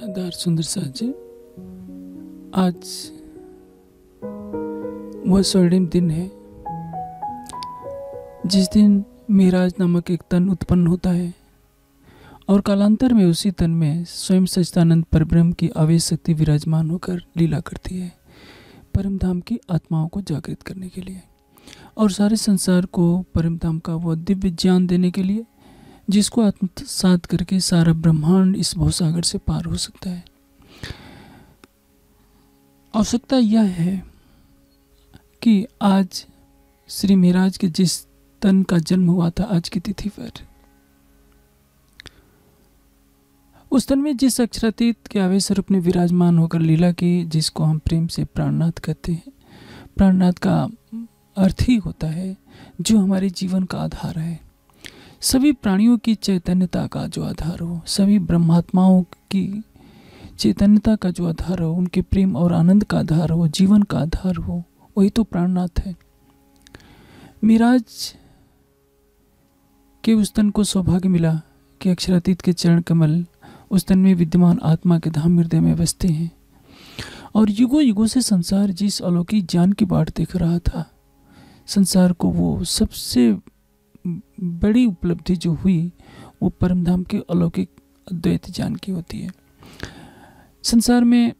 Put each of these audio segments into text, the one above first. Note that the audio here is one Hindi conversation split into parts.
दार सुंदर साहब आज वह स्वर्णिम दिन है जिस दिन मेराज नामक एक तन उत्पन्न होता है और कालांतर में उसी तन में स्वयं सचिदानंद परब्रह्म की आवेश शक्ति विराजमान होकर लीला करती है परमधाम की आत्माओं को जागृत करने के लिए और सारे संसार को परम धाम का वह दिव्य ज्ञान देने के लिए जिसको आत्मसात करके सारा ब्रह्मांड इस भवसागर से पार हो सकता है आवश्यकता यह है कि आज श्री मिराज के जिस तन का जन्म हुआ था आज की तिथि पर उस तन में जिस अक्षरातीत के आवेश स्वरूप ने विराजमान होकर लीला की जिसको हम प्रेम से प्राणनाथ कहते हैं प्राणनाथ का अर्थ ही होता है जो हमारे जीवन का आधार है सभी प्राणियों की चैतन्यता का जो आधार हो सभी ब्रह्मात्माओं की चैतन्यता का जो आधार हो उनके प्रेम और आनंद का आधार हो जीवन का आधार हो वही तो प्राणनाथ है मिराज के उस तन को सौभाग्य मिला कि अक्षरातीत के चरण कमल उस तन में विद्यमान आत्मा के धाम हृदय में बसते हैं और युगों युगों से संसार जिस अलौकिक ज्ञान की बाट देख रहा था संसार को वो सबसे बड़ी उपलब्धि जो हुई वो परमधाम के अलौकिक अद्वैत ज्ञान की होती है संसार में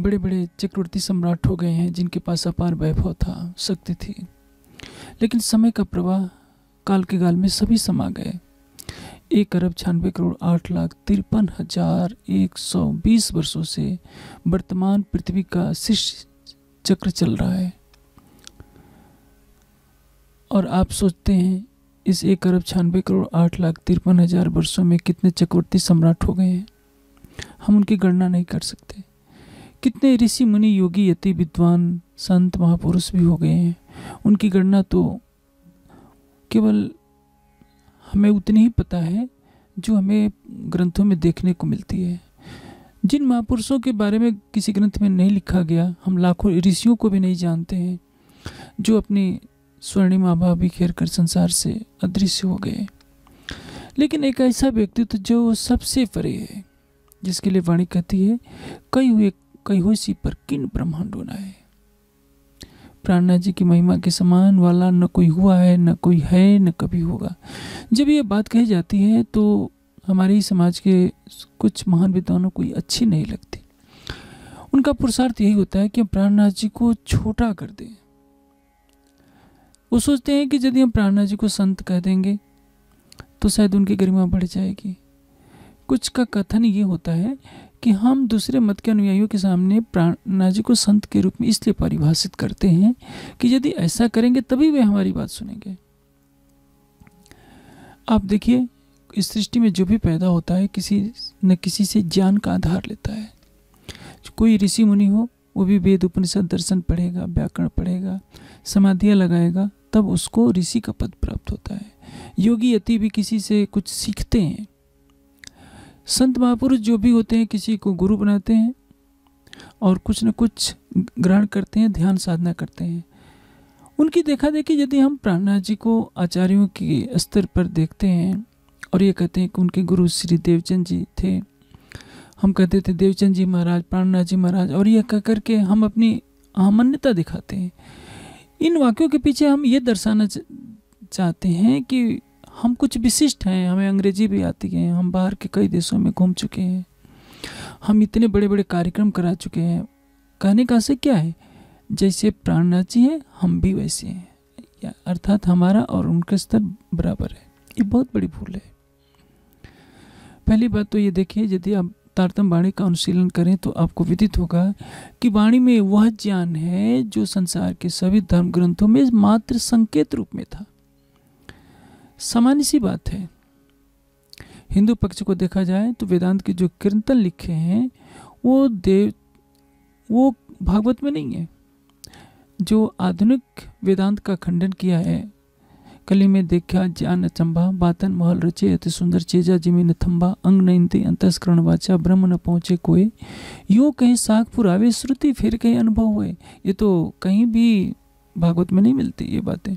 बड़े बड़े चक्रवर्ती सम्राट हो गए हैं जिनके पास अपार वैभव था शक्ति थी लेकिन समय का प्रवाह काल के गाल में सभी समा गए एक अरब छियानवे करोड़ आठ लाख तिरपन हजार एक सौ बीस वर्षों से वर्तमान पृथ्वी का शीर्ष चक्र चल रहा है और आप सोचते हैं इस एक अरब छियानवे करोड़ आठ लाख तिरपन हज़ार वर्षों में कितने चक्रवर्ती सम्राट हो गए हैं हम उनकी गणना नहीं कर सकते कितने ऋषि मुनि योगी यति विद्वान संत महापुरुष भी हो गए हैं उनकी गणना तो केवल हमें उतनी ही पता है जो हमें ग्रंथों में देखने को मिलती है जिन महापुरुषों के बारे में किसी ग्रंथ में नहीं लिखा गया हम लाखों ऋषियों को भी नहीं जानते हैं जो अपनी स्वर्णिमा भाभी घेर कर संसार से अदृश्य हो गए लेकिन एक ऐसा व्यक्तित्व तो जो सबसे परे है जिसके लिए वाणी कहती है कई हुए कई हुए सी पर किन ब्रह्मांड होना है प्राणनाथ जी की महिमा के समान वाला न कोई हुआ है न कोई है न कभी होगा जब ये बात कही जाती है तो हमारे समाज के कुछ महान विद्वानों को अच्छी नहीं लगती उनका पुरुषार्थ यही होता है कि प्राणनाथ जी को छोटा कर दें वो सोचते हैं कि यदि हम प्राणा जी को संत कह देंगे तो शायद उनकी गरिमा बढ़ जाएगी कुछ का कथन ये होता है कि हम दूसरे मत के अनुयायियों के सामने प्राणा जी को संत के रूप में इसलिए परिभाषित करते हैं कि यदि ऐसा करेंगे तभी वे हमारी बात सुनेंगे आप देखिए इस सृष्टि में जो भी पैदा होता है किसी न किसी से ज्ञान का आधार लेता है कोई ऋषि मुनि हो वो भी वेद उपनिषद दर्शन पढ़ेगा व्याकरण पढ़ेगा समाधियाँ लगाएगा तब उसको ऋषि का पद प्राप्त होता है योगी यति भी किसी से कुछ सीखते हैं संत महापुरुष जो भी होते हैं किसी को गुरु बनाते हैं और कुछ न कुछ ग्रहण करते हैं ध्यान साधना करते हैं उनकी देखा देखी यदि हम प्राणनाथ जी को आचार्यों के स्तर पर देखते हैं और ये कहते हैं कि उनके गुरु श्री देवचंद जी थे हम कहते थे देवचंद जी महाराज प्राणनाथ जी महाराज और यह कह करके हम अपनी अमान्यता दिखाते हैं इन वाक्यों के पीछे हम ये दर्शाना चाहते हैं कि हम कुछ विशिष्ट हैं हमें अंग्रेजी भी आती है हम बाहर के कई देशों में घूम चुके हैं हम इतने बड़े बड़े कार्यक्रम करा चुके हैं कहने का से क्या है जैसे प्राणनाची हैं हम भी वैसे हैं अर्थात हमारा और उनका स्तर बराबर है ये बहुत बड़ी भूल है पहली बात तो ये देखिए यदि आप तारतम वाणी का अनुशीलन करें तो आपको विदित होगा कि वाणी में वह ज्ञान है जो संसार के सभी धर्म ग्रंथों में मात्र संकेत रूप में था सामान्य सी बात है हिंदू पक्ष को देखा जाए तो वेदांत के जो कीर्तन लिखे हैं वो देव वो भागवत में नहीं है जो आधुनिक वेदांत का खंडन किया है कली में देखा ज्ञान अचंभा बातन महल रचे अति सुंदर चेजा जिमिन थंबा अंग नयनते अंतस्करण वाचा ब्रह्म न पहुँचे कोई यूँ कहीं साग आवे श्रुति फिर कहीं अनुभव हुए ये तो कहीं भी भागवत में नहीं मिलती ये बातें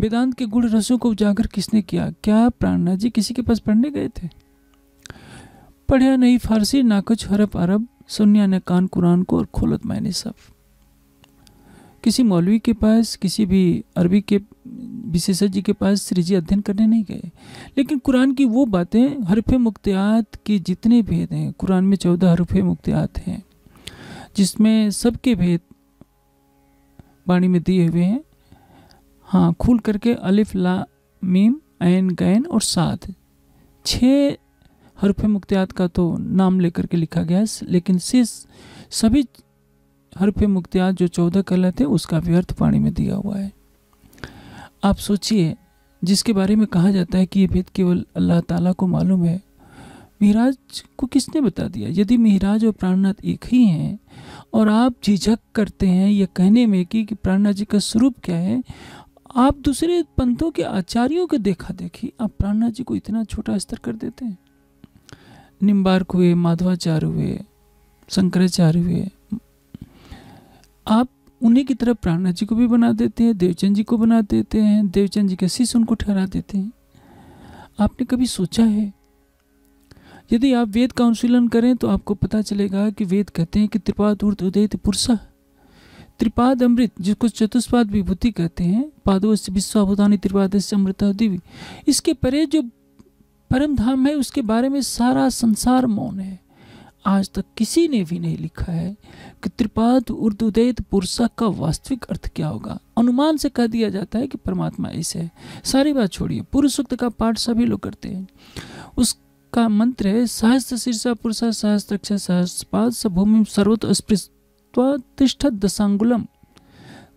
वेदांत के गुण रसों को उजागर किसने किया क्या प्राणनाथ जी किसी के पास पढ़ने गए थे पढ़िया नहीं फारसी ना कुछ हरप अरब सुनिया ने कान कुरान को और खोलत मायने सब किसी मौलवी के पास किसी भी अरबी के विशेषज्ञ के पास सृजी अध्ययन करने नहीं गए लेकिन कुरान की वो बातें हरफ मुख्तियात के जितने भेद हैं कुरान में चौदह हरफ मुख्तियात हैं जिसमें सबके भेद वाणी में दिए हुए हैं हाँ खुल करके अलिफ ला मीम ऐन गैन और साध छः हरफ मुख्तियात का तो नाम लेकर के लिखा गया लेकिन सिर्फ सभी हर पे मुख्तियात जो चौदह कलत है उसका भी अर्थ में दिया हुआ है आप सोचिए जिसके बारे में कहा जाता है कि ये भेद केवल अल्लाह ताला को मालूम है महराज को किसने बता दिया यदि महराज और प्राणनाथ एक ही हैं और आप झिझक करते हैं यह कहने में कि, कि प्राणनाथ जी का स्वरूप क्या है आप दूसरे पंथों के आचार्यों के देखा देखी आप प्राणनाथ जी को इतना छोटा स्तर कर देते हैं निम्बार्क हुए माधवाचार्य हुए शंकराचार्य हुए आप उन्हीं की तरफ प्राणनाथ जी को भी बना देते हैं देवचंद जी को बना देते हैं देवचंद जी के शिष्य उनको ठहरा देते हैं आपने कभी सोचा है यदि आप वेद का अनुशीलन करें तो आपको पता चलेगा कि वेद कहते हैं कि त्रिपाद ऊर्द उदयित पुरुषा त्रिपाद अमृत जिसको चतुष्पाद विभूति कहते हैं पादो से त्रिपाद से अमृता देवी इसके परे जो परम धाम है उसके बारे में सारा संसार मौन है आज तक किसी ने भी नहीं लिखा है कि त्रिपाद उर्दुदेत पुरुषा का वास्तविक अर्थ क्या होगा अनुमान से कह दिया जाता है कि परमात्मा ऐसे है सारी बात छोड़िए पुरुष सूक्त का पाठ सभी लोग करते हैं उसका मंत्र है सहस्त्र शीर्षा पुरुषा सहस्त्र अक्षर सहस्त्रपाद सभूमि सर्वोत्पृष्ट दशांगुलम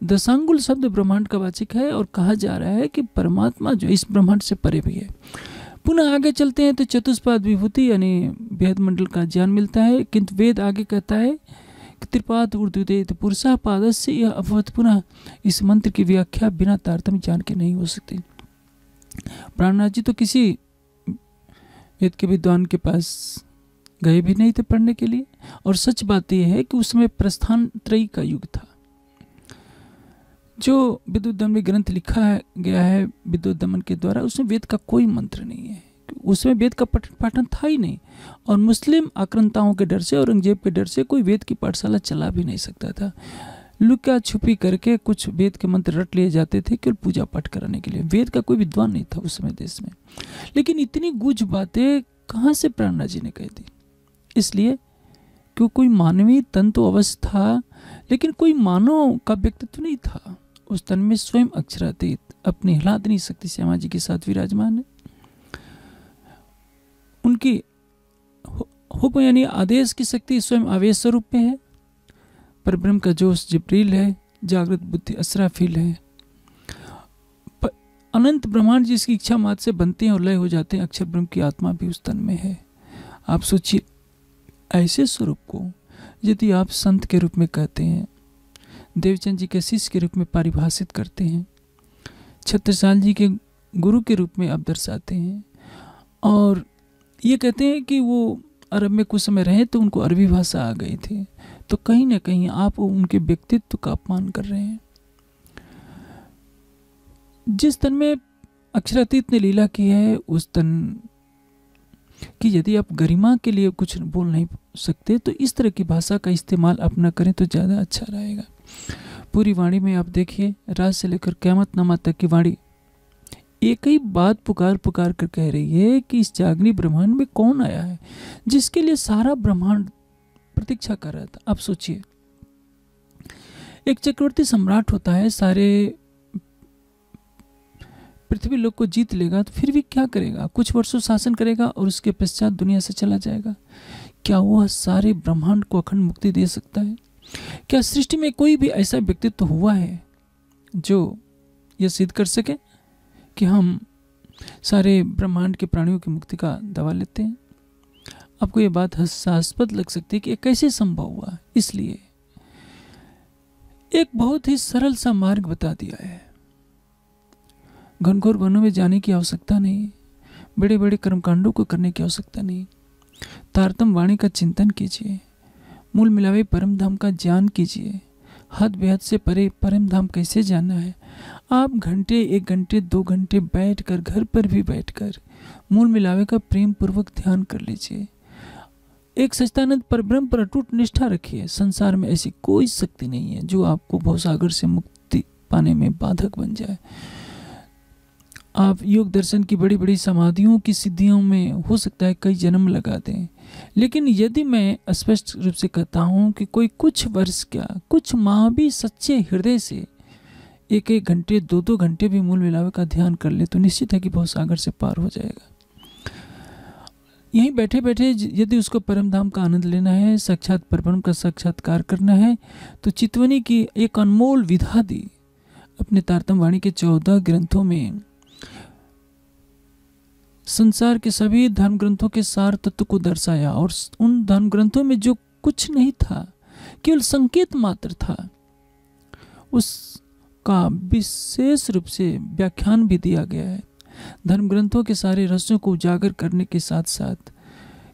दशांगुल शब्द ब्रह्मांड का वाचिक है और कहा जा रहा है कि परमात्मा जो इस ब्रह्मांड से परे भी है पुनः आगे चलते हैं तो चतुष्पाद विभूति यानी वेद मंडल का ज्ञान मिलता है किंतु वेद आगे कहता है कि त्रिपाद ऊर्द्वित पुरुषा पाद से यह अवध पुनः इस मंत्र की व्याख्या बिना तारतम्य ज्ञान के नहीं हो सकती प्राणनाथ जी तो किसी वेद के विद्वान के पास गए भी नहीं थे पढ़ने के लिए और सच बात यह है कि उस समय प्रस्थान त्रयी का युग था जो विद्युत दमन ग्रंथ लिखा है, गया है विद्युत दमन के द्वारा उसमें वेद का कोई मंत्र नहीं है उसमें वेद का पठन पाठन था ही नहीं और मुस्लिम आक्रंताओं के डर से औरंगजेब के डर से कोई वेद की पाठशाला चला भी नहीं सकता था लुका छुपी करके कुछ वेद के मंत्र रट लिए जाते थे केवल पूजा पाठ कराने के लिए वेद का कोई विद्वान नहीं था उस समय देश में लेकिन इतनी गुज बातें कहाँ से प्राणा जी ने कह दी इसलिए क्यों कोई मानवीय तंतु अवश्य था लेकिन कोई मानव का व्यक्तित्व नहीं था उस तन में स्वयं अक्षरातीत अपनी हिलादनी शक्ति श्यामा जी के साथ विराजमान है उनकी हुक्म यानी आदेश की शक्ति स्वयं आवेश स्वरूप में है पर ब्रह्म का जोश जिप्रील है जागृत बुद्धि असराफील है अनंत ब्रह्मांड जिसकी इच्छा मात से बनते हैं और लय हो जाते हैं अक्षर ब्रह्म की आत्मा भी उस तन में है आप सोचिए ऐसे स्वरूप को यदि आप संत के रूप में कहते हैं देवचंद जी के शिष्य के रूप में परिभाषित करते हैं छत्रसाल जी के गुरु के रूप में आप दर्शाते हैं और ये कहते हैं कि वो अरब में कुछ समय रहे तो उनको अरबी भाषा आ गई थी तो कहीं ना कहीं आप उनके व्यक्तित्व का अपमान कर रहे हैं जिस तन में अक्षरातीत ने लीला की है उस तन कि यदि आप गरिमा के लिए कुछ बोल नहीं सकते तो इस तरह की भाषा का इस्तेमाल अपना करें तो ज़्यादा अच्छा रहेगा पूरी वाणी में आप देखिए रात से लेकर क़्यामत नामा तक की वाणी एक ही बात पुकार पुकार कर कह रही है कि इस जागनी ब्रह्मांड में कौन आया है जिसके लिए सारा ब्रह्मांड प्रतीक्षा कर रहा था आप सोचिए एक चक्रवर्ती सम्राट होता है सारे पृथ्वी लोग को जीत लेगा तो फिर भी क्या करेगा कुछ वर्षों शासन करेगा और उसके पश्चात दुनिया से चला जाएगा क्या वह सारे ब्रह्मांड को अखंड मुक्ति दे सकता है क्या सृष्टि में कोई भी ऐसा व्यक्तित्व तो हुआ है जो यह सिद्ध कर सके कि हम सारे ब्रह्मांड के प्राणियों की मुक्ति का दवा लेते हैं आपको ये बात हास्यास्पद लग सकती है कि यह कैसे संभव हुआ इसलिए एक बहुत ही सरल सा मार्ग बता दिया है घनघोर वनों में जाने की आवश्यकता नहीं बड़े बड़े कर्मकांडों को करने की आवश्यकता नहीं तारतम वाणी का चिंतन कीजिए मूल मिलावे परम धाम का ज्ञान कीजिए हद बेहद से परे परम धाम कैसे जाना है आप घंटे एक घंटे दो घंटे बैठकर घर पर भी बैठकर मूल मिलावे का प्रेम पूर्वक ध्यान कर लीजिए एक सच्चानंद पर ब्रह्म पर अटूट निष्ठा रखिए संसार में ऐसी कोई शक्ति नहीं है जो आपको भवसागर से मुक्ति पाने में बाधक बन जाए आप योग दर्शन की बड़ी बड़ी समाधियों की सिद्धियों में हो सकता है कई जन्म लगा दें लेकिन यदि मैं स्पष्ट रूप से कहता हूँ कि कोई कुछ वर्ष क्या कुछ माह भी सच्चे हृदय से एक एक घंटे दो दो घंटे भी मूल मिलावे का ध्यान कर ले तो निश्चित है कि बहुत सागर से पार हो जाएगा यहीं बैठे बैठे यदि उसको परम धाम का आनंद लेना है साक्षात परम का साक्षात्कार करना है तो चितवनी की एक अनमोल विधा दी अपने तारतम वाणी के चौदह ग्रंथों में संसार के सभी धर्म ग्रंथों के सार तत्व को दर्शाया और उन धर्म ग्रंथों में जो कुछ नहीं था केवल संकेत मात्र था उसका विशेष रूप से व्याख्यान भी दिया गया है धर्म ग्रंथों के सारे रहस्यों को उजागर करने के साथ साथ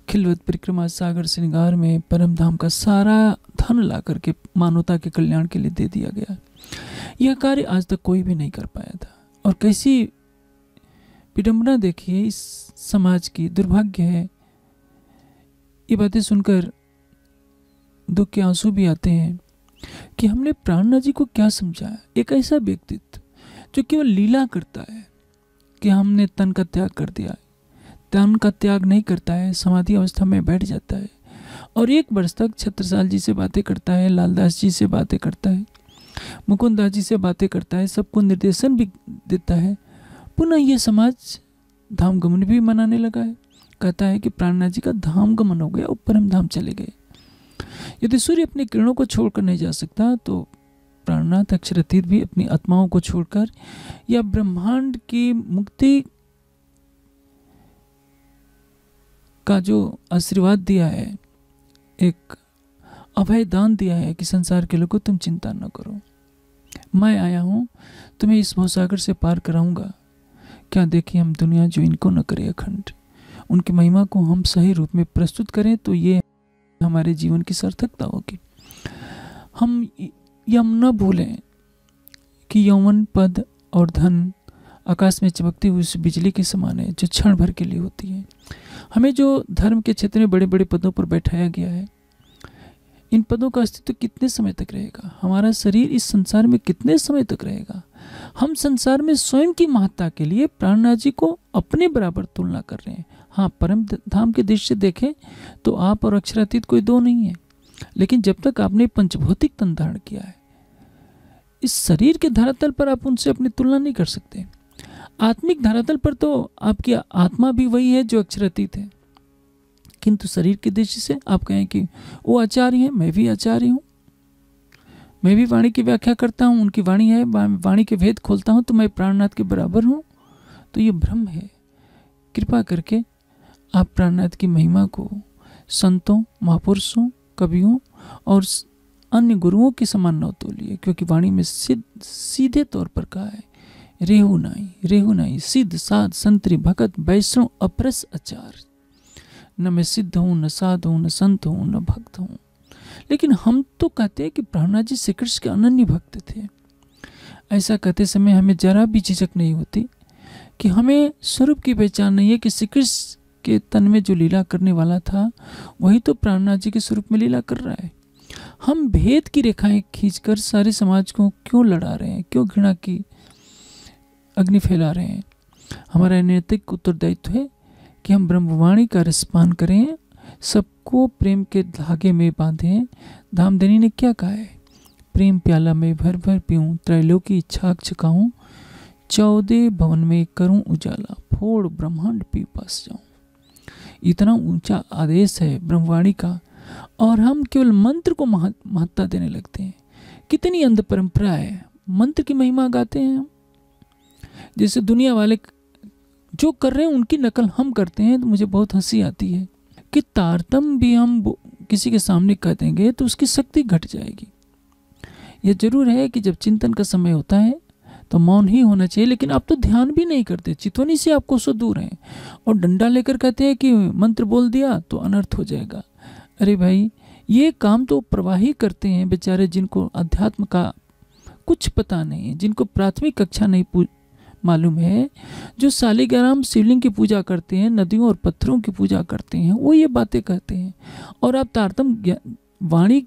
खिलवत परिक्रमा सागर श्रृंगार में परम धाम का सारा धन ला करके मानवता के कल्याण के लिए दे दिया गया यह कार्य आज तक कोई भी नहीं कर पाया था और कैसी विडम्बना देखिए इस समाज की दुर्भाग्य है ये बातें सुनकर दुख के आंसू भी आते हैं कि हमने प्राणना जी को क्या समझाया एक ऐसा व्यक्तित्व जो केवल लीला करता है कि हमने तन का त्याग कर दिया तन का त्याग नहीं करता है समाधि अवस्था में बैठ जाता है और एक वर्ष तक छत्रसाल जी से बातें करता है लालदास जी से बातें करता है मुकुंद जी से बातें करता है सबको निर्देशन भी देता है पुनः यह समाज धाम गमन भी मनाने लगा है कहता है कि प्राणनाथ जी का धाम गमन हो गया और परम धाम चले गए यदि सूर्य अपनी किरणों को छोड़कर नहीं जा सकता तो प्राणनाथ अक्षरतीत भी अपनी आत्माओं को छोड़कर या ब्रह्मांड की मुक्ति का जो आशीर्वाद दिया है एक अभय दान दिया है कि संसार के लोगों तुम चिंता न करो मैं आया हूँ तुम्हें इस भूसागर से पार कराऊंगा क्या देखें हम दुनिया जो इनको न करे अखंड उनकी महिमा को हम सही रूप में प्रस्तुत करें तो ये हमारे जीवन की सार्थकता होगी हम यम न भूलें कि यौवन पद और धन आकाश में चमकती हुई उस बिजली के समान है जो क्षण भर के लिए होती है हमें जो धर्म के क्षेत्र में बड़े बड़े पदों पर बैठाया गया है इन पदों का अस्तित्व कितने समय तक रहेगा हमारा शरीर इस संसार में कितने समय तक रहेगा हम संसार में स्वयं की महत्ता के लिए प्राणनाथ जी को अपने बराबर तुलना कर रहे हैं हाँ परम धाम के दृष्टि देखें तो आप और अक्षरातीत कोई दो नहीं है लेकिन जब तक आपने पंचभौतिक तन धारण किया है इस शरीर के धरातल पर आप उनसे अपनी तुलना नहीं कर सकते आत्मिक धरातल पर तो आपकी आत्मा भी वही है जो अक्षरातीत है किंतु शरीर की दृष्टि से आप कहें कि वो आचार्य हैं मैं भी आचार्य हूँ मैं भी वाणी की व्याख्या करता हूँ उनकी वाणी है वाणी के भेद खोलता हूँ तो मैं प्राणनाथ के बराबर हूँ तो ये भ्रम है कृपा करके आप प्राणनाथ की महिमा को संतों महापुरुषों कवियों और अन्य गुरुओं के समान न तोलिए क्योंकि वाणी में सिद्ध सीधे तौर पर कहा है रेहू नाई रेहू नाई सिद्ध साध संतरी भगत वैष्णव अप्रस आचार न मैं सिद्ध हूँ न साध हूँ न संत हूँ न भक्त हूँ लेकिन हम तो कहते हैं कि प्रहलाद जी श्री कृष्ण के अनन्य भक्त थे ऐसा कहते समय हमें जरा भी झिझक नहीं होती कि हमें स्वरूप की पहचान नहीं है कि श्री कृष्ण के तन में जो लीला करने वाला था वही तो प्राणनाथ जी के स्वरूप में लीला कर रहा है हम भेद की रेखाएं खींचकर सारे समाज को क्यों लड़ा रहे हैं क्यों घृणा की अग्नि फैला रहे हैं हमारा नैतिक उत्तरदायित्व है कि हम ब्रह्मवाणी का रसपान करें सबको प्रेम के धागे में बांधे धामधनी ने क्या कहा है प्रेम प्याला में भर भर पीऊँ त्रैलों की छाक छकाऊँ चौदह भवन में करूँ उजाला फोड़ ब्रह्मांड पी पास जाऊँ इतना ऊंचा आदेश है ब्रह्मवाणी का और हम केवल मंत्र को महत्ता देने लगते हैं कितनी अंध परंपरा है मंत्र की महिमा गाते हैं हम जैसे दुनिया वाले जो कर रहे हैं उनकी नकल हम करते हैं तो मुझे बहुत हंसी आती है कि तारतम भी हम किसी के सामने कह देंगे तो उसकी शक्ति घट जाएगी यह जरूर है कि जब चिंतन का समय होता है तो मौन ही होना चाहिए लेकिन आप तो ध्यान भी नहीं करते चितवनी से आपको सो दूर हैं और डंडा लेकर कहते हैं कि मंत्र बोल दिया तो अनर्थ हो जाएगा अरे भाई ये काम तो प्रवाही करते हैं बेचारे जिनको अध्यात्म का कुछ पता नहीं जिनको प्राथमिक कक्षा नहीं मालूम है जो सालिग्राम शिवलिंग की पूजा करते हैं नदियों और पत्थरों की पूजा करते हैं वो ये बातें कहते हैं और आप तारतम वाणी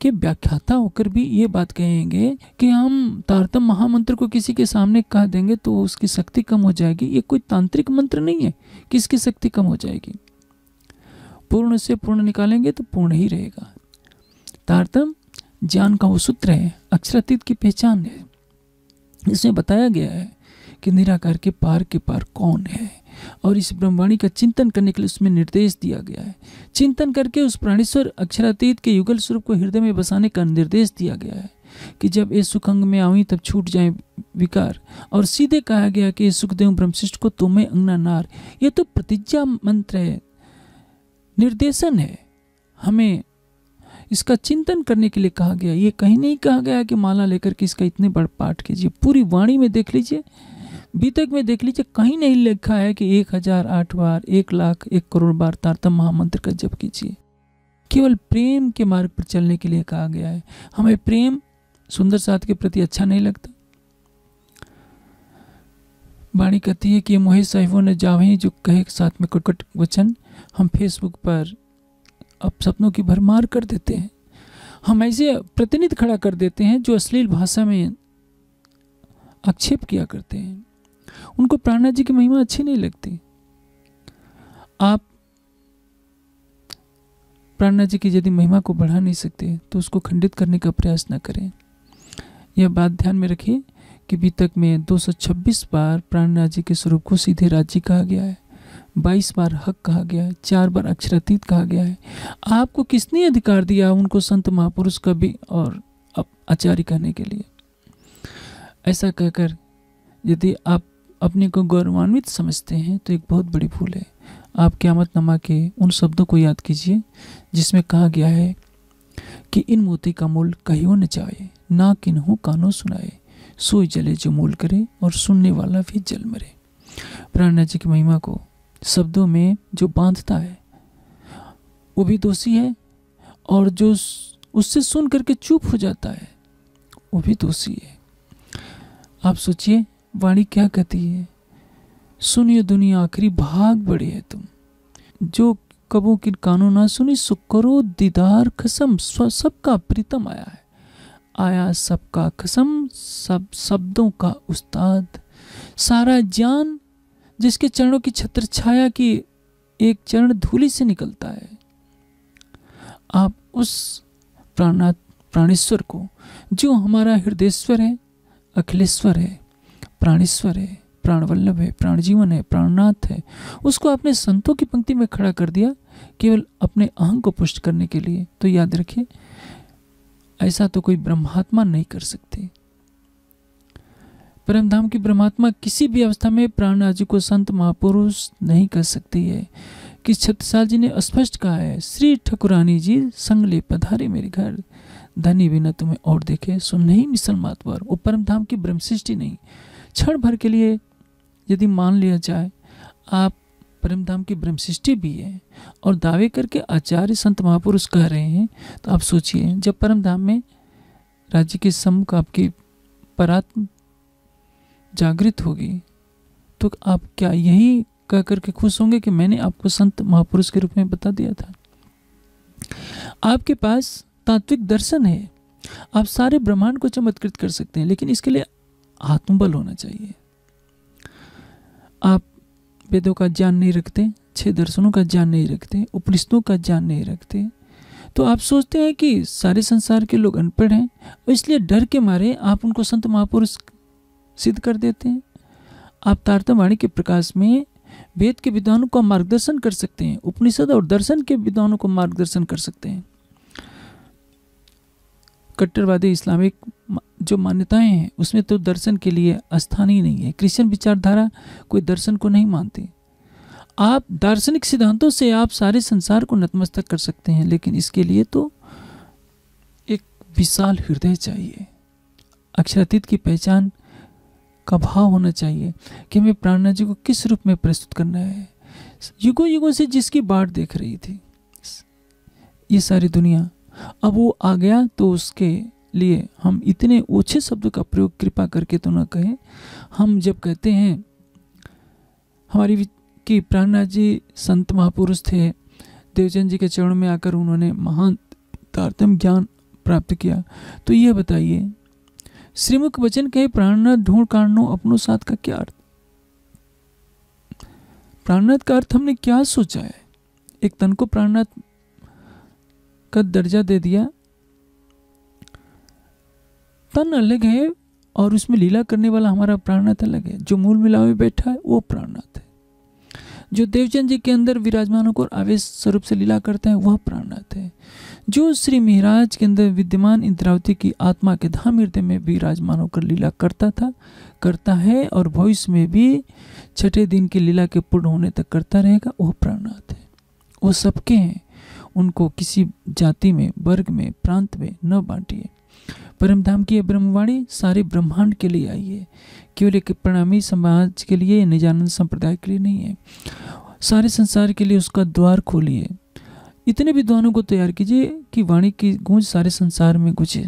के व्याख्याता होकर भी ये बात कहेंगे कि हम तारतम महामंत्र को किसी के सामने कह देंगे तो उसकी शक्ति कम हो जाएगी ये कोई तांत्रिक मंत्र नहीं है कि इसकी शक्ति कम हो जाएगी पूर्ण से पूर्ण निकालेंगे तो पूर्ण ही रहेगा तारतम ज्ञान का वो सूत्र है अक्षरातीत की पहचान है इसमें बताया गया है कि निराकार के पार के पार कौन है और इस ब्रह्मवाणी का चिंतन करने के लिए उसमें निर्देश दिया गया है चिंतन करके उस प्राणेश्वर अक्षरातीत के युगल स्वरूप को हृदय में बसाने का निर्देश दिया गया है कि जब ये सुखंग में आवी तब छूट जाए विकार और सीधे कहा गया कि सुखदेव ब्रह्मशिष्ट को तुम्हें तो अंगना नार ये तो प्रतिज्ञा मंत्र है निर्देशन है हमें इसका चिंतन करने के लिए कहा गया ये कहीं नहीं कहा गया कि माला लेकर के इसका इतने बड़ पाठ कीजिए पूरी वाणी में देख लीजिए बीतक में देख लीजिए कहीं नहीं लिखा है कि एक हजार आठ बार एक लाख एक करोड़ बार तारतम महामंत्र का जप कीजिए केवल प्रेम के मार्ग पर चलने के लिए कहा गया है हमें प्रेम सुंदर साथ के प्रति अच्छा नहीं लगता वाणी कहती है कि मोहित साहिबों ने जावे जो कहे साथ में कुटकट वचन हम फेसबुक पर अब सपनों की भरमार कर देते हैं हम ऐसे प्रतिनिधि खड़ा कर देते हैं जो अश्लील भाषा में आक्षेप किया करते हैं उनको प्राणनाथ जी की महिमा अच्छी नहीं लगती आप प्राणनाथ जी की यदि महिमा को बढ़ा नहीं सकते तो उसको खंडित करने का प्रयास ना करें यह बात ध्यान में रखिए कि अभी तक में 226 बार प्राणनाथ जी के स्वरूप को सीधे राज्य कहा गया है 22 बार हक कहा गया है चार बार अक्षरातीत कहा गया है आपको किसने अधिकार दिया उनको संत महापुरुष कवि और आचार्य कहने के लिए ऐसा कहकर यदि आप अपने को गौरवान्वित समझते हैं तो एक बहुत बड़ी भूल है आप नमा के उन शब्दों को याद कीजिए जिसमें कहा गया है कि इन मोती का मोल कहियो न जाए ना किन्हों कानों सुनाए सोई जले जो मोल करे और सुनने वाला भी जल मरे प्राणनाथ जी की महिमा को शब्दों में जो बांधता है वो भी दोषी है और जो उससे सुन करके चुप हो जाता है वो भी दोषी है आप सोचिए वाणी क्या कहती है सुनिए दुनिया आखिरी भाग बड़ी है तुम जो कबो किन कानों ना सुनी सुकरो दीदार खसम सबका प्रीतम आया है आया सबका खसम सब शब्दों का उस्ताद सारा ज्ञान जिसके चरणों की छत्र छाया की एक चरण धूली से निकलता है आप उस प्राणा प्राणेश्वर को जो हमारा हृदय है अखिलेश्वर है प्राणेश्वर है प्राण वल्लभ है प्राण जीवन है प्राणनाथ है उसको आपने संतों की पंक्ति में खड़ा कर दिया केवल अपने अहंग को पुष्ट करने के लिए तो याद रखिए ऐसा तो कोई ब्रह्मात्मा नहीं कर सकते परम धाम की ब्रह्मात्मा किसी भी अवस्था में प्राण आदि को संत महापुरुष नहीं कर सकती है कि छत्रसाल जी ने स्पष्ट कहा है श्री ठकुरानी जी संगले पधारे मेरे घर धनी बिना तुम्हें और देखे सुन नहीं मिसल मातवर वो परम धाम की ब्रह्मसृष्टि नहीं क्षण भर के लिए यदि मान लिया जाए आप परमधाम की ब्रह्मसृष्टि भी है और दावे करके आचार्य संत महापुरुष कह रहे हैं तो आप सोचिए जब परमधाम में राज्य के सम्मुख आपकी परात्म जागृत होगी तो आप क्या यही कह करके खुश होंगे कि मैंने आपको संत महापुरुष के रूप में बता दिया था आपके पास तात्विक दर्शन है आप सारे ब्रह्मांड को चमत्कृत कर सकते हैं लेकिन इसके लिए आत्मबल होना चाहिए आप वेदों का ज्ञान नहीं रखते छह दर्शनों का ज्ञान नहीं रखते उपनिषदों का ज्ञान नहीं रखते तो आप सोचते हैं कि सारे संसार के लोग अनपढ़ हैं इसलिए डर के मारे आप उनको संत महापुरुष सिद्ध कर देते हैं आप तारतमवाणी के प्रकाश में वेद के विद्वानों का मार्गदर्शन कर सकते हैं उपनिषद और दर्शन के विद्वानों को मार्गदर्शन कर सकते हैं कट्टरवादी इस्लामिक जो मान्यताएं हैं उसमें तो दर्शन के लिए स्थान ही नहीं है क्रिश्चियन विचारधारा कोई दर्शन को नहीं मानती आप दार्शनिक सिद्धांतों से आप सारे संसार को नतमस्तक कर सकते हैं लेकिन इसके लिए तो एक विशाल हृदय चाहिए अक्षरातीत की पहचान का भाव होना चाहिए कि हमें प्राणना जी को किस रूप में प्रस्तुत करना है युगों युगों से जिसकी बाढ़ देख रही थी ये सारी दुनिया अब वो आ गया तो उसके लिए हम इतने ओछे शब्द का प्रयोग कृपा करके तो न कहें हम जब कहते हैं हमारी कि प्राणनाथ जी संत महापुरुष थे देवचंद जी के चरण में आकर उन्होंने महान तारतम ज्ञान प्राप्त किया तो यह बताइए श्रीमुख वचन कहे प्राणनाथ ढूंढ कारणों अपनों साथ का क्या अर्थ प्राणनाथ का अर्थ हमने क्या सोचा है एक तन को प्राणनाथ का दर्जा दे दिया तन अलग है और उसमें लीला करने वाला हमारा प्राणनाथ अलग है जो मूल मिला में बैठा है वो प्राणनाथ है जो देवचंद जी के अंदर विराजमान होकर आवेश स्वरूप से लीला करते हैं वह प्राणनाथ है जो श्री महाराज के अंदर विद्यमान इंद्रावती की आत्मा के धाम हृदय में विराजमान होकर लीला करता था करता है और भविष्य में भी छठे दिन की लीला के पूर्ण होने तक करता रहेगा वह प्राणनाथ है वो सबके हैं उनको किसी जाति में वर्ग में प्रांत में न बांटिए परम धाम की ब्रह्मवाणी सारे ब्रह्मांड के लिए आई है केवल एक प्रणामी समाज के लिए निजानंद संप्रदाय के लिए नहीं है सारे संसार के लिए उसका द्वार खोलिए इतने विद्वानों को तैयार कीजिए कि वाणी की गूंज सारे संसार में गुजे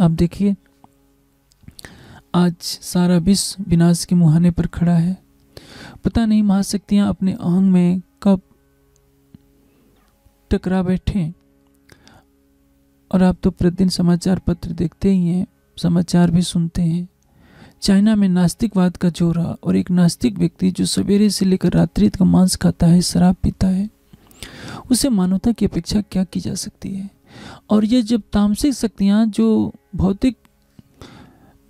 आप देखिए आज सारा विश्व विनाश के मुहाने पर खड़ा है पता नहीं महाशक्तियाँ अपने अहंग में कब टकरा बैठें और आप तो प्रतिदिन समाचार पत्र देखते ही हैं समाचार भी सुनते हैं चाइना में नास्तिकवाद का जो रहा और एक नास्तिक व्यक्ति जो सवेरे से लेकर रात्रि तक मांस खाता है शराब पीता है उसे मानवता की अपेक्षा क्या की जा सकती है और ये जब तामसिक शक्तियाँ जो भौतिक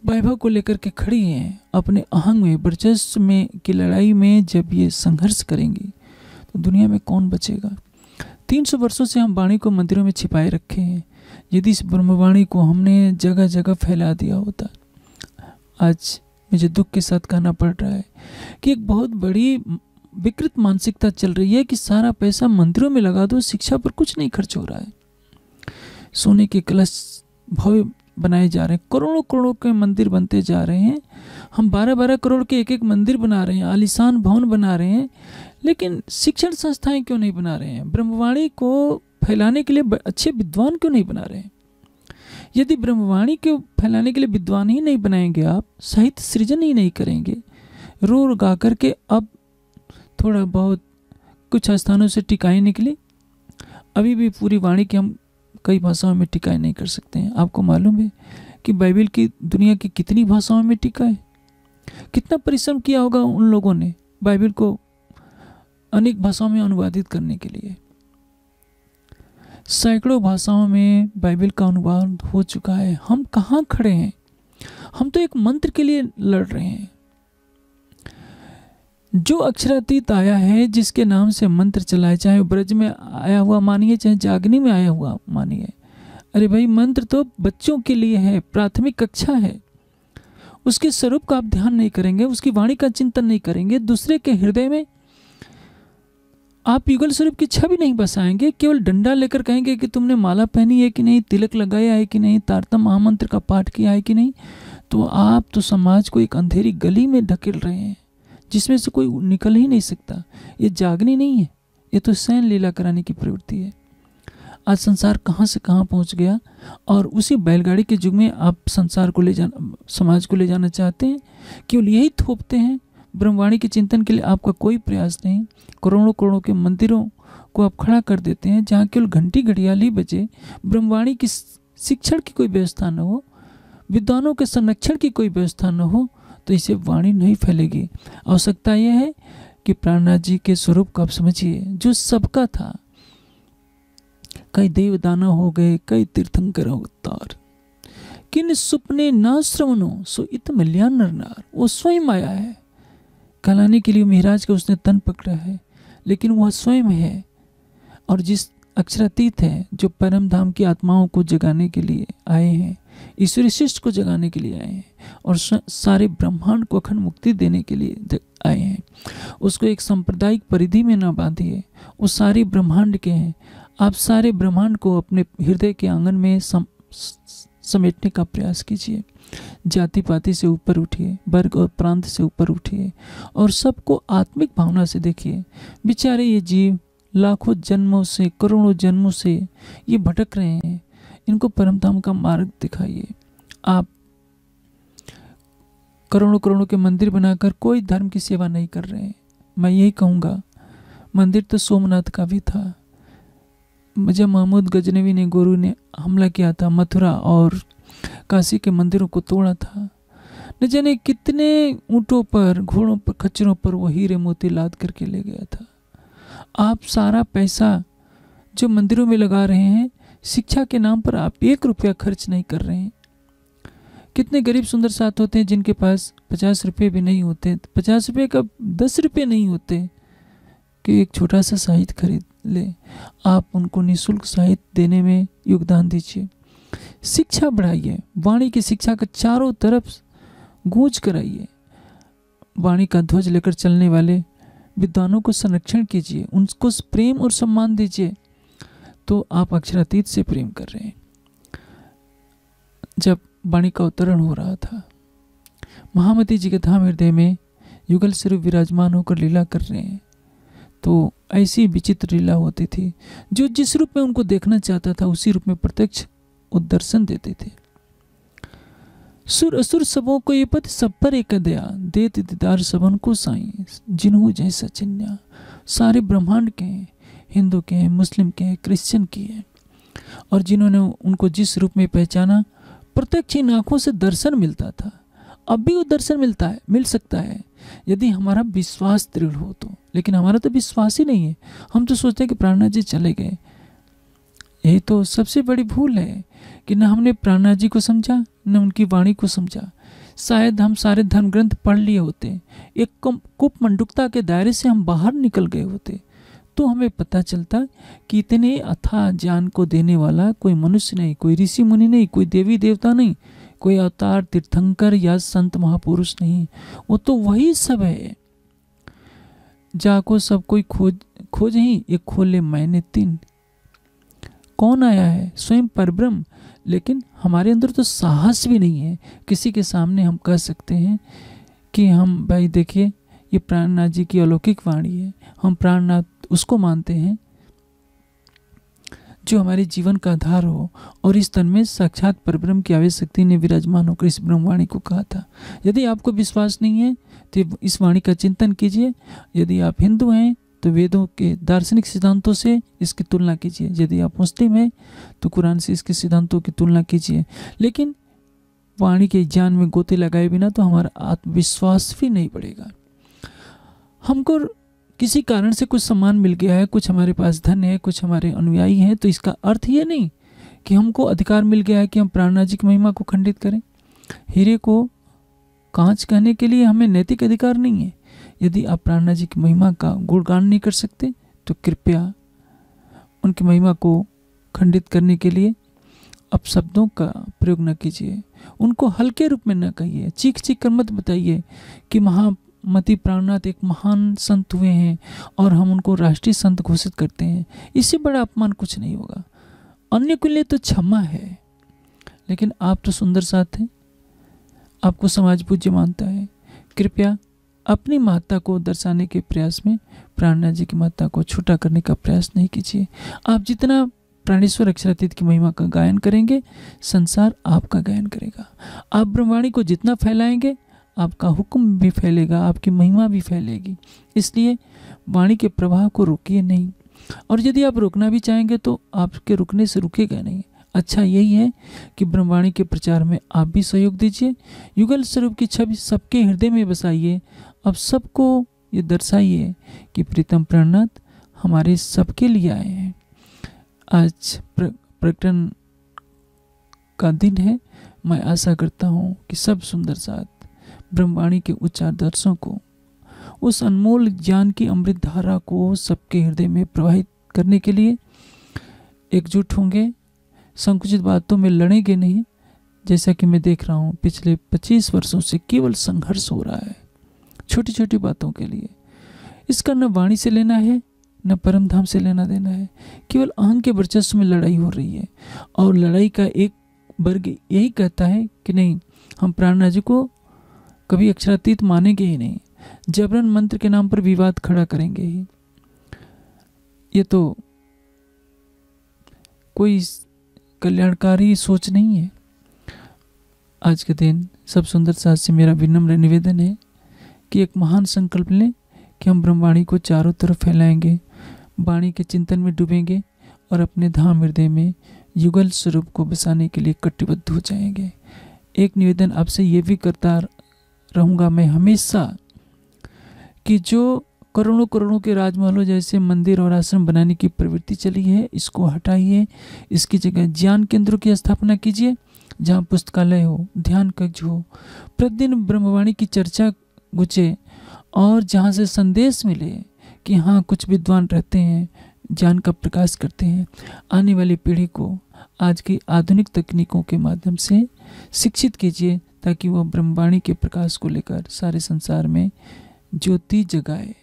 वैभव को लेकर के खड़ी हैं अपने अहंग में वर्चस्व में की लड़ाई में जब ये संघर्ष करेंगी तो दुनिया में कौन बचेगा तीन सौ वर्षों से हम वाणी को मंदिरों में छिपाए रखे हैं यदि इस ब्रह्मवाणी को हमने जगह जगह फैला दिया होता आज मुझे दुख के साथ कहना पड़ रहा है कि एक बहुत बड़ी विकृत मानसिकता चल रही है कि सारा पैसा मंदिरों में लगा दो शिक्षा पर कुछ नहीं खर्च हो रहा है सोने के कलश भव्य बनाए जा रहे हैं करोड़ों करोड़ों के मंदिर बनते जा रहे हैं हम बारह बारह करोड़ के एक एक मंदिर बना रहे हैं आलिशान भवन बना रहे हैं लेकिन शिक्षण संस्थाएं क्यों नहीं बना रहे हैं ब्रह्मवाणी को फैलाने के लिए अच्छे विद्वान क्यों नहीं बना रहे यदि ब्रह्मवाणी को फैलाने के लिए विद्वान ही नहीं बनाएंगे आप साहित्य सृजन ही नहीं करेंगे रो रो गा करके अब थोड़ा बहुत कुछ स्थानों से टिकाएँ निकली अभी भी पूरी वाणी की हम कई भाषाओं में टिकाएँ नहीं कर सकते हैं आपको मालूम है कि बाइबिल की दुनिया की कितनी भाषाओं में टिका कितना परिश्रम किया होगा उन लोगों ने बाइबिल को अनेक भाषाओं में अनुवादित करने के लिए सैकड़ों भाषाओं में बाइबल का अनुवाद हो चुका है हम कहाँ खड़े हैं हम तो एक मंत्र के लिए लड़ रहे हैं जो अक्षरातीत आया है जिसके नाम से मंत्र चलाए चाहे ब्रज में आया हुआ मानिए चाहे जागनी में आया हुआ मानिए अरे भाई मंत्र तो बच्चों के लिए है प्राथमिक कक्षा है उसके स्वरूप का आप ध्यान नहीं करेंगे उसकी वाणी का चिंतन नहीं करेंगे दूसरे के हृदय में आप युगल स्वरूप की छवि नहीं बसाएंगे केवल डंडा लेकर कहेंगे कि तुमने माला पहनी है कि नहीं तिलक लगाया है कि नहीं तारतम महामंत्र का पाठ किया है कि नहीं तो आप तो समाज को एक अंधेरी गली में ढकेल रहे हैं जिसमें से कोई निकल ही नहीं सकता ये जागनी नहीं है ये तो सैन लीला कराने की प्रवृत्ति है आज संसार कहाँ से कहाँ पहुँच गया और उसी बैलगाड़ी के युग में आप संसार को ले जाना समाज को ले जाना चाहते हैं केवल यही थोपते हैं ब्रह्मवाणी के चिंतन के लिए आपका कोई प्रयास नहीं करोड़ों करोड़ों के मंदिरों को आप खड़ा कर देते हैं जहाँ केवल घंटी घड़ियाल ही बजे ब्रह्मवाणी की शिक्षण की कोई व्यवस्था न हो विद्वानों के संरक्षण की कोई व्यवस्था न हो तो इसे वाणी नहीं फैलेगी आवश्यकता यह है कि प्राणनाथ जी के स्वरूप को आप समझिए जो सबका था कई देव दाना हो गए कई तीर्थंकर अवतार किन सुपने ना श्रवणों सो इत मल्यान नरनार वो स्वयं आया है कहलाने के लिए महराज का उसने तन पकड़ा है लेकिन वह स्वयं है और जिस अक्षरातीत है जो परम धाम की आत्माओं को जगाने के लिए आए हैं ईश्वर शिष्ट को जगाने के लिए आए हैं और सारे ब्रह्मांड को अखंड मुक्ति देने के लिए आए हैं उसको एक सांप्रदायिक परिधि में ना बांधिए वो सारे ब्रह्मांड के हैं आप सारे ब्रह्मांड को अपने हृदय के आंगन में समेटने का प्रयास कीजिए जाति पाति से ऊपर उठिए वर्ग और प्रांत से ऊपर उठिए और सबको आत्मिक भावना से देखिए बेचारे ये जीव लाखों जन्मों से करोड़ों जन्मों से ये भटक रहे हैं इनको परमधाम का मार्ग दिखाइए आप करोड़ों करोड़ों के मंदिर बनाकर कोई धर्म की सेवा नहीं कर रहे हैं मैं यही कहूँगा मंदिर तो सोमनाथ का भी था जब महमूद गजनवी ने गोरू ने हमला किया था मथुरा और काशी के मंदिरों को तोड़ा था न जाने कितने ऊँटों पर घोड़ों पर खच्चरों पर वो हीरे मोती लाद करके ले गया था आप सारा पैसा जो मंदिरों में लगा रहे हैं शिक्षा के नाम पर आप एक रुपया खर्च नहीं कर रहे हैं कितने गरीब सुंदर साथ होते हैं जिनके पास पचास रुपये भी नहीं होते पचास रुपये का दस रुपये नहीं होते कि एक छोटा सा साहित्य खरीद ले आप उनको निशुल्क साहित्य देने में योगदान दीजिए शिक्षा बढ़ाइए वाणी की शिक्षा का चारों तरफ गूंज कराइए वाणी का ध्वज लेकर चलने वाले विद्वानों को संरक्षण कीजिए उनको प्रेम और सम्मान दीजिए तो आप अक्षरातीत से प्रेम कर रहे हैं जब वाणी का अवतरण हो रहा था महामती जी के धाम हृदय में युगल स्वरूप विराजमान होकर लीला कर रहे हैं तो ऐसी विचित्र लीला होती थी जो जिस रूप में उनको देखना चाहता था उसी रूप में प्रत्यक्ष उद्दर्शन देते थे सुर असुर सबों को ये पद सब पर एक दया देत दीदार सबन को साई जिन्हों जय सचिन्या सारे ब्रह्मांड के हैं हिंदू के हैं मुस्लिम के हैं क्रिश्चियन के हैं और जिन्होंने उनको जिस रूप में पहचाना प्रत्यक्ष इन आँखों से दर्शन मिलता था अब भी वो दर्शन मिलता है मिल सकता है यदि हमारा विश्वास दृढ़ हो तो लेकिन हमारा तो विश्वास ही नहीं है हम तो सोचते हैं कि प्राणा जी चले गए यही तो सबसे बड़ी भूल है कि न हमने प्राणा जी को समझा न उनकी वाणी को समझा शायद हम सारे धर्म ग्रंथ पढ़ लिए होते एक कुप मंडुकता के दायरे से हम बाहर निकल गए होते तो हमें पता चलता कि इतने अथाह ज्ञान को देने वाला कोई मनुष्य नहीं कोई ऋषि मुनि नहीं कोई देवी देवता नहीं कोई अवतार तीर्थंकर या संत महापुरुष नहीं वो तो वही सब है जाको सब कोई खोज खोज ही ये खोले मैंने तीन कौन आया है स्वयं परब्रह्म लेकिन हमारे अंदर तो साहस भी नहीं है किसी के सामने हम कह सकते हैं कि हम भाई देखिए ये प्राणनाथ जी की अलौकिक वाणी है हम प्राणनाथ उसको मानते हैं जो हमारे जीवन का आधार हो और इस तन में साक्षात परब्रह्म की आवश्यकता ने विराजमान होकर इस ब्रह्मवाणी को कहा था यदि आपको विश्वास नहीं है तो इस वाणी का चिंतन कीजिए यदि आप हिंदू हैं तो वेदों के दार्शनिक सिद्धांतों से इसकी तुलना कीजिए यदि आप मुस्लिम हैं तो कुरान से इसके सिद्धांतों की तुलना कीजिए लेकिन वाणी के ज्ञान में गोते लगाए बिना तो हमारा आत्मविश्वास भी नहीं बढ़ेगा हमको किसी कारण से कुछ सम्मान मिल गया है कुछ हमारे पास धन है कुछ हमारे अनुयायी हैं तो इसका अर्थ ये नहीं कि हमको अधिकार मिल गया है कि हम प्राणाजिक महिमा को खंडित करें हीरे को कांच कहने के लिए हमें नैतिक अधिकार नहीं है यदि आप प्राणाजिक की महिमा का गुणगान नहीं कर सकते तो कृपया उनकी महिमा को खंडित करने के लिए आप शब्दों का प्रयोग न कीजिए उनको हल्के रूप में न कहिए चीख चीख कर मत बताइए कि महा मती प्राणनाथ एक महान संत हुए हैं और हम उनको राष्ट्रीय संत घोषित करते हैं इससे बड़ा अपमान कुछ नहीं होगा अन्य के लिए तो क्षमा है लेकिन आप तो सुंदर साथ हैं आपको समाज पूज्य मानता है कृपया अपनी महत्ता को दर्शाने के प्रयास में प्राणनाथ जी की महत्ता को छोटा करने का प्रयास नहीं कीजिए आप जितना प्राणेश्वर अक्षरातीत की महिमा का गायन करेंगे संसार आपका गायन करेगा आप ब्रह्मवाणी को जितना फैलाएंगे आपका हुक्म भी फैलेगा आपकी महिमा भी फैलेगी इसलिए वाणी के प्रवाह को रोकिए नहीं और यदि आप रोकना भी चाहेंगे तो आपके रुकने से रुकेगा नहीं अच्छा यही है कि ब्रह्मवाणी के प्रचार में आप भी सहयोग दीजिए युगल स्वरूप की छवि सबके हृदय में बसाइए अब सबको ये दर्शाइए कि प्रीतम प्रणनाथ हमारे सबके लिए आए हैं आज प्रकटन का दिन है मैं आशा करता हूँ कि सब सुंदर साथ ब्रह्मवाणी के उच्च आदर्शों को उस अनमोल ज्ञान की अमृत धारा को सबके हृदय में प्रवाहित करने के लिए एकजुट होंगे संकुचित बातों में लड़ेंगे नहीं जैसा कि मैं देख रहा हूँ पिछले 25 वर्षों से केवल संघर्ष हो रहा है छोटी छोटी बातों के लिए इसका न वाणी से लेना है न परम धाम से लेना देना है केवल अहम के वर्चस्व में लड़ाई हो रही है और लड़ाई का एक वर्ग यही कहता है कि नहीं हम प्राणा जी को कभी अक्षरातीत मानेंगे ही नहीं जबरन मंत्र के नाम पर विवाद खड़ा करेंगे ही ये तो कोई कल्याणकारी सोच नहीं है आज के दिन सब सुंदर साथ से मेरा विनम्र निवेदन है कि एक महान संकल्प लें कि हम ब्रह्मवाणी को चारों तरफ फैलाएंगे वाणी के चिंतन में डूबेंगे और अपने धाम हृदय में युगल स्वरूप को बसाने के लिए कटिबद्ध हो जाएंगे एक निवेदन आपसे ये भी करता रहूँगा मैं हमेशा कि जो करोड़ों करोड़ों के राजमहलों जैसे मंदिर और आश्रम बनाने की प्रवृत्ति चली है इसको हटाइए इसकी जगह ज्ञान केंद्रों की स्थापना कीजिए जहाँ पुस्तकालय हो ध्यान कक्ष हो प्रतिदिन ब्रह्मवाणी की चर्चा गुचे और जहाँ से संदेश मिले कि हाँ कुछ विद्वान रहते हैं ज्ञान का प्रकाश करते हैं आने वाली पीढ़ी को आज की आधुनिक तकनीकों के माध्यम से शिक्षित कीजिए ताकि वह ब्रह्मवाणी के प्रकाश को लेकर सारे संसार में ज्योति जगाए